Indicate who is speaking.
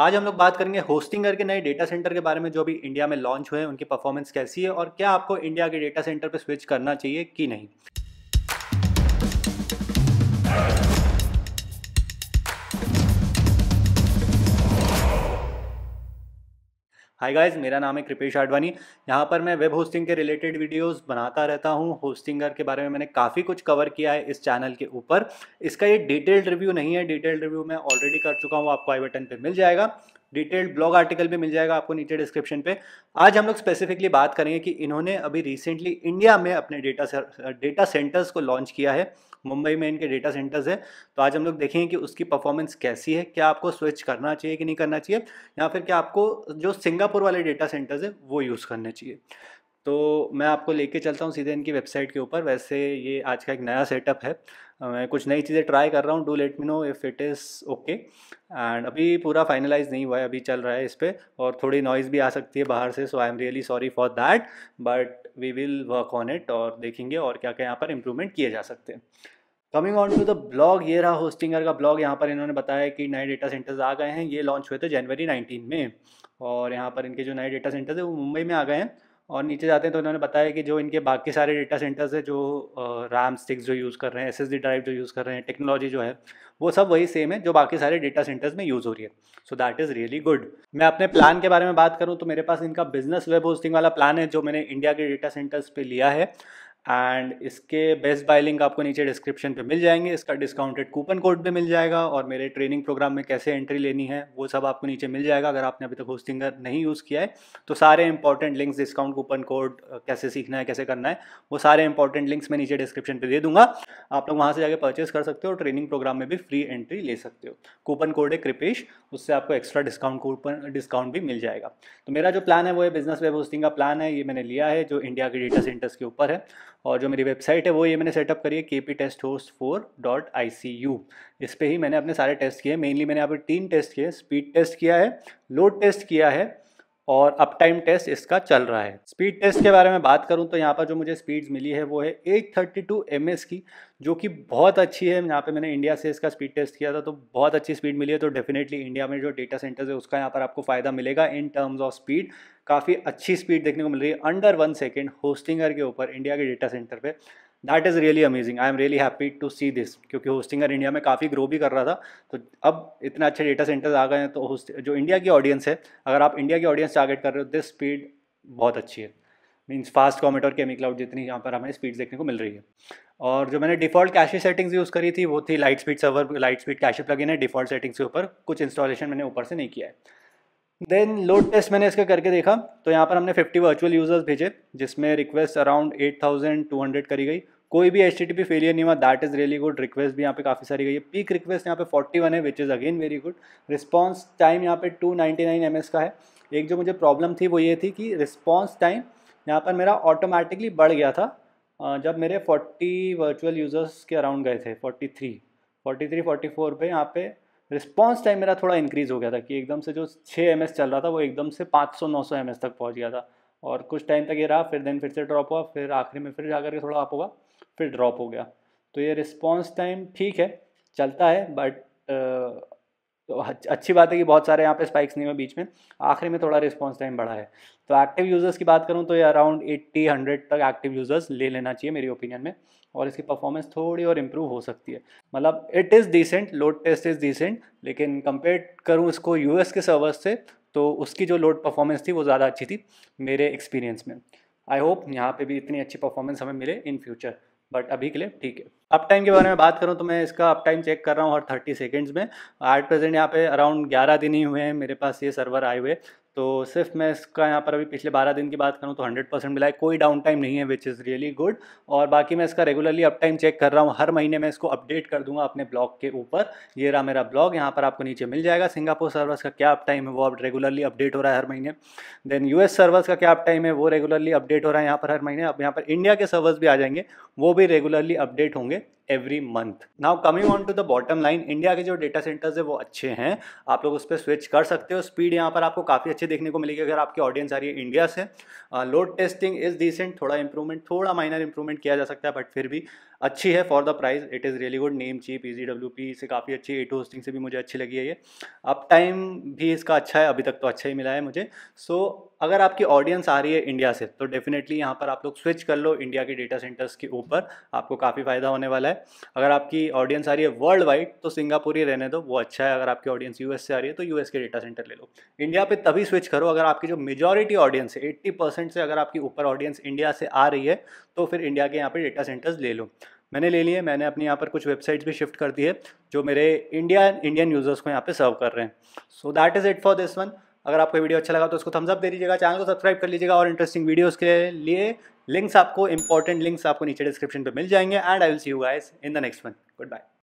Speaker 1: आज हम लोग बात करेंगे होस्टिंगर के नए डेटा सेंटर के बारे में जो अभी इंडिया में लॉन्च हुए हैं उनकी परफॉर्मेंस कैसी है और क्या आपको इंडिया के डेटा सेंटर पर स्विच करना चाहिए कि नहीं हाय गाइस मेरा नाम है कृपेश आडवाणी यहाँ पर मैं वेब होस्टिंग के रिलेटेड वीडियोस बनाता रहता हूँ होस्टिंगर के बारे में मैंने काफ़ी कुछ कवर किया है इस चैनल के ऊपर इसका ये डिटेल्ड रिव्यू नहीं है डिटेल्ड रिव्यू मैं ऑलरेडी कर चुका हूँ आपको आई बटन पर मिल जाएगा डिटेल्ड ब्लॉग आर्टिकल भी मिल जाएगा आपको नीचे डिस्क्रिप्शन पे आज हम लोग स्पेसिफिकली बात करेंगे कि इन्होंने अभी रिसेंटली इंडिया में अपने डेटा डेटा सेंटर्स को लॉन्च किया है मुंबई में इनके डेटा सेंटर्स है तो आज हम लोग देखेंगे कि उसकी परफॉर्मेंस कैसी है क्या आपको स्विच करना चाहिए कि नहीं करना चाहिए या फिर क्या आपको जो सिंगापुर वाले डेटा सेंटर्स है वो यूज़ करने चाहिए तो मैं आपको लेके चलता हूँ सीधे इनकी वेबसाइट के ऊपर वैसे ये आज का एक नया सेटअप है मैं कुछ नई चीज़ें ट्राई कर रहा हूँ do let me know if it is okay and अभी पूरा फाइनलाइज नहीं हुआ है अभी चल रहा है इस पर और थोड़ी नॉइज़ भी आ सकती है बाहर से so I am really sorry for that but we will work on it और देखेंगे और क्या क्या यहाँ पर इम्प्रूवमेंट किए जा सकते हैं coming on to the blog ये रहा होस्टिंगर का ब्लॉग यहाँ पर इन्होंने बताया कि नए डेटा सेंटर्स आ गए हैं ये लॉन्च हुए थे जनवरी 19 में और यहाँ पर इनके जो नए डेटा सेंटर्स हैं वो मुंबई में आ गए हैं और नीचे जाते हैं तो इन्होंने बताया कि जो इनके बाकी सारे डेटा सेंटर्स है जो रैम स्टिक्स जो यूज़ कर रहे हैं एस ड्राइव जो यूज़ कर रहे हैं टेक्नोलॉजी जो है वो सब वही सेम है जो बाकी सारे डेटा सेंटर्स में यूज़ हो रही है so that is really good मैं अपने प्लान के बारे में बात करूँ तो मेरे पास इनका बिजनेस वेब होस्टिंग वाला प्लान है जो मैंने इंडिया के डेटा सेंटर्स पर लिया है एंड इसके बेस्ट बाय लिंक आपको नीचे डिस्क्रिप्शन पे मिल जाएंगे इसका डिस्काउंटेड कूपन कोड भी मिल जाएगा और मेरे ट्रेनिंग प्रोग्राम में कैसे एंट्री लेनी है वो सब आपको नीचे मिल जाएगा अगर आपने अभी तक होस्टिंग नहीं यूज़ किया है तो सारे important links discount coupon code कैसे सीखना है कैसे करना है वो सारे इंपॉर्टेंट लिंक्स मैं नीचे डिस्क्रिप्शन पर दे दूंगा आप लोग वहाँ से जाकर परचेस कर सकते हो और ट्रेनिंग प्रोग्राम में भी फ्री एंट्री ले सकते हो कूपन कोड है कृपेश उससे आपको एक्स्ट्रा डिस्काउंट कूपन डिस्काउंट भी मिल जाएगा तो मेरा जो प्लान है वो है बिजनेस वेब होस्टिंग का प्लान है ये मैंने लिया है जो इंडिया के डेटा सेंटर्स के ऊपर है और जो मेरी वेबसाइट है वो ये मैंने सेटअप करी है के P test host four dot I C U इस पर ही मैंने अपने सारे टेस्ट किए मेनली मैंने यहाँ पर तीन टेस्ट किए स्पीड टेस्ट किया है लोड टेस्ट किया है और अप टाइम टेस्ट इसका चल रहा है स्पीड टेस्ट के बारे में बात करूं तो यहाँ पर जो मुझे स्पीड्स मिली है वो है 832 एस की जो कि बहुत अच्छी है यहाँ पे मैंने इंडिया से इसका स्पीड टेस्ट किया था तो बहुत अच्छी स्पीड मिली है तो डेफिनेटली इंडिया में जो डेटा सेंटर्स है उसका यहाँ पर आपको फ़ायदा मिलेगा इन टर्म्स ऑफ स्पीड काफ़ी अच्छी स्पीड देखने को मिल रही है अंडर वन सेकेंड होस्टिंगर के ऊपर इंडिया के डेटा सेंटर पर that is really amazing I am really happy to see this क्योंकि होस्टिंग और इंडिया में काफ़ी ग्रो भी कर रहा था तो अब इतने अच्छे डेटा सेंटर्स आ गए हैं तो जो इंडिया की ऑडियंस है अगर आप इंडिया की ऑडियंस टारगेट कर रहे हो दिस स्पीड बहुत अच्छी है मीन्स फास्ट कॉमेट और केमी क्लाउड जितनी यहाँ पर हमें स्पीड देखने को मिल रही है और जो मैंने डिफॉल्ट कैशे सेटिंग्स यूज़ करी थी वो थी light speed server light speed cache plugin है डिफॉल्ट सेटिंग्स के ऊपर कुछ इंस्टॉलेशन मैंने ऊपर से नहीं किया है देन लोड टेस्ट मैंने इसका करके देखा तो यहाँ पर हमने 50 वर्चुअल यूजर्स भेजे जिसमें रिक्वेस्ट अराउंड 8200 करी गई कोई भी एच फेलियर नहीं हुआ that is really good request भी यहाँ पे काफ़ी सारी गई है पीक रिक्वेस्ट यहाँ पे 41 है which is again very good response time यहाँ पे 299 नाइन्टी का है एक जो मुझे प्रॉब्लम थी वो ये थी कि रिस्पॉन्स टाइम यहाँ पर मेरा ऑटोमेटिकली बढ़ गया था जब मेरे फोर्टी वर्चुअल यूज़र्स के अराउंड गए थे forty three forty three forty four पर यहाँ पर रिस्पॉन्स टाइम मेरा थोड़ा इंक्रीज़ हो गया था कि एकदम से जो छः एम चल रहा था वो एकदम से पाँच सौ नौ सौ एम तक पहुँच गया था और कुछ टाइम तक ये रहा फिर देन फिर से ड्रॉप हुआ फिर आखिरी में फिर जा करके थोड़ा आप होगा फिर ड्रॉप हो गया तो ये रिस्पॉन्स टाइम ठीक है चलता है बट तो अच्छी बात है कि बहुत सारे यहाँ पे स्पाइक्स नहीं हुए बीच में आखिरी में थोड़ा रिस्पॉन्स टाइम बढ़ा है तो एक्टिव यूज़र्स की बात करूँ तो ये अराउंड एट्टी हंड्रेड तक एक्टिव यूज़र्स ले लेना चाहिए मेरी ओपिनियन में और इसकी परफॉर्मेंस थोड़ी और इम्प्रूव हो सकती है मतलब it is decent load test is decent लेकिन कंपेयर करूँ इसको यू के सर्वर्स से तो उसकी जो लोड परफॉर्मेंस थी वो ज़्यादा अच्छी थी मेरे एक्सपीरियंस में आई होप यहाँ पर भी इतनी अच्छी परफॉर्मेंस हमें मिले इन फ्यूचर बट अभी के लिए ठीक है अप टाइम के बारे में बात करूँ तो मैं इसका अप टाइम चेक कर रहा हूँ हर थर्टी सेकेंड्स में एट प्रेजेंट यहाँ पे अराउंड ग्यारह दिन ही हुए हैं मेरे पास ये सर्वर आए हुए तो सिर्फ मैं इसका यहाँ पर अभी पिछले 12 दिन की बात करूँ तो 100 परसेंट मिला है कोई डाउन टाइम नहीं है विच इज़ रियली गुड और बाकी मैं इसका रेगुलरली अप टाइम चेक कर रहा हूँ हर महीने मैं इसको अपडेट कर दूंगा अपने ब्लॉग के ऊपर ये रहा मेरा ब्लॉग यहाँ पर आपको नीचे मिल जाएगा सिंगापुर सर्वर्स का क्या अप टाइम है वो अब रेगुलरली अपडेट हो रहा है हर महीने देन यू सर्वर्स का क्या अप टाइम है वो रेगुलरली अपडेट हो रहा है यहाँ पर हर महीने अब यहाँ पर इंडिया के सर्वर्स भी आ जाएंगे वो भी रेगुलरली अपडेट होंगे okay every month now coming on to the bottom line India के जो डेटा सेंटर्स है वो अच्छे हैं आप लोग उस पर स्विच कर सकते हो स्पीड यहाँ पर आपको काफ़ी अच्छे देखने को मिलेगी अगर आपकी ऑडियंस आ रही है इंडिया से लोड टेस्टिंग इज़ डिसेंट थोड़ा इंप्रूवमेंट थोड़ा माइनर इंप्रूवमेंट किया जा सकता है बट फिर भी अच्छी है for the price it is really good Namecheap E W P से काफ़ी अच्छी ए टू होस्टिंग से भी मुझे अच्छी लगी है ये अप टाइम भी इसका अच्छा है अभी तक तो अच्छा ही मिला है मुझे सो so, अगर आपकी ऑडियंस आ रही है इंडिया से तो डेफिनेटली यहाँ पर आप लोग स्विच कर लो इंडिया के डेटा सेंटर्स के ऊपर आपको काफ़ी फ़ायदा होने वाला है अगर आपकी ऑडियंस आ रही है वर्ल्ड वाइड तो सिंगापुर ही रहने दो वो अच्छा है अगर आपकी ऑडियंस यूएस से आ रही है तो यूएस के डेटा सेंटर ले लो इंडिया पे तभी स्विच करो अगर आपकी जो मेजोरिटी ऑडियंस है एट्टी परसेंट से अगर आपकी ऊपर ऑडियंस इंडिया से आ रही है तो फिर इंडिया के यहाँ पर डेटा सेंटर्स ले लो मैंने ले लिए मैंने अपने यहाँ पर कुछ वेबसाइट्स भी शिफ्ट कर दी है जो मेरे इंडिया इंडियन यूज़र्स को यहाँ पे सर्व कर रहे हैं so that is it for this one अगर आपको वीडियो अच्छा लगा तो उसको थम्सअप दे दीजिएगा चैनल को सब्सक्राइब कर लीजिएगा और इंटरेस्टिंग वीडियोस के लिए लिंक्स आपको इंपॉर्टेंट लिंक्स आपको नीचे डिस्क्रिप्शन पर मिल जाएंगे and I will see you guys in the next one good bye